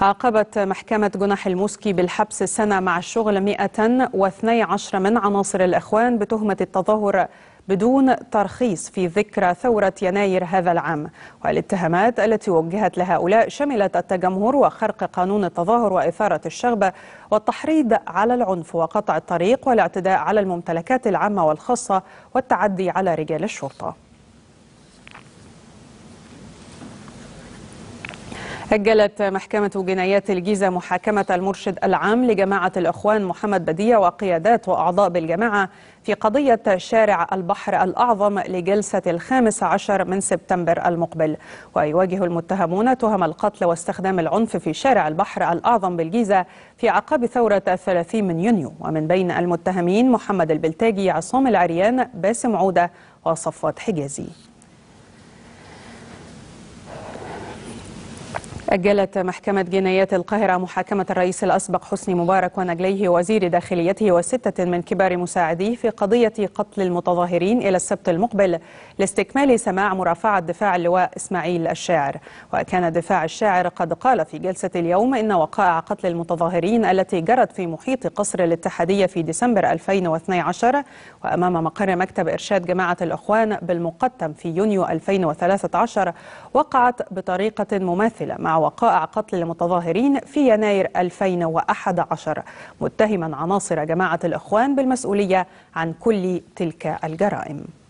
عاقبت محكمة جناح الموسكي بالحبس سنة مع الشغل 112 من عناصر الإخوان بتهمة التظاهر بدون ترخيص في ذكرى ثورة يناير هذا العام والاتهامات التي وجهت لهؤلاء شملت التجمهر وخرق قانون التظاهر وإثارة الشغبة والتحريض على العنف وقطع الطريق والاعتداء على الممتلكات العامة والخاصة والتعدي على رجال الشرطة أجلت محكمة جنايات الجيزة محاكمة المرشد العام لجماعة الإخوان محمد بديع وقيادات وأعضاء بالجماعة في قضية شارع البحر الأعظم لجلسة الخامس عشر من سبتمبر المقبل ويواجه المتهمون تهم القتل واستخدام العنف في شارع البحر الأعظم بالجيزة في عقاب ثورة 30 من يونيو ومن بين المتهمين محمد البلتاجي عصام العريان باسم عودة وصفوت حجازي أجلت محكمة جنايات القاهرة محاكمة الرئيس الأسبق حسني مبارك ونجليه وزير داخليته وستة من كبار مساعديه في قضية قتل المتظاهرين إلى السبت المقبل لاستكمال سماع مرافعة دفاع اللواء إسماعيل الشاعر وكان دفاع الشاعر قد قال في جلسة اليوم إن وقائع قتل المتظاهرين التي جرت في محيط قصر الاتحادية في ديسمبر 2012 وأمام مقر مكتب إرشاد جماعة الإخوان بالمقدم في يونيو 2013 وقعت بطريقة مماثلة مع وقائع قتل المتظاهرين في يناير 2011 متهما عناصر جماعة الإخوان بالمسؤولية عن كل تلك الجرائم